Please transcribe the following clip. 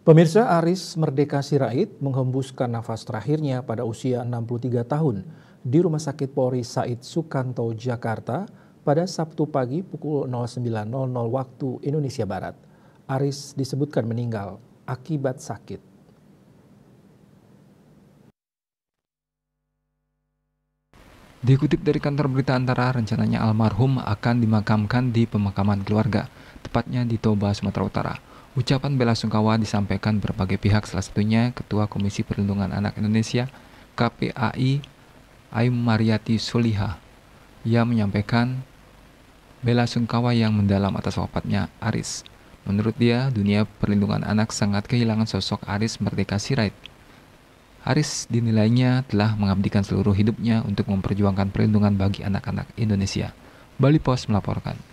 Pemirsa Aris Merdeka Sirait menghembuskan nafas terakhirnya pada usia 63 tahun di Rumah Sakit Polri Said Sukanto, Jakarta pada Sabtu pagi pukul 09.00 waktu Indonesia Barat. Aris disebutkan meninggal akibat sakit. Dikutip dari kantor berita antara, rencananya almarhum akan dimakamkan di pemakaman keluarga, tepatnya di Toba, Sumatera Utara. Ucapan bela sungkawa disampaikan berbagai pihak, salah satunya Ketua Komisi Perlindungan Anak Indonesia KPAI Aim Mariati Suliha. Ia menyampaikan bela sungkawa yang mendalam atas wafatnya Aris. Menurut dia, dunia perlindungan anak sangat kehilangan sosok Aris Merdeka Sirait Haris dinilainya telah mengabdikan seluruh hidupnya untuk memperjuangkan perlindungan bagi anak-anak Indonesia. Bali Post melaporkan.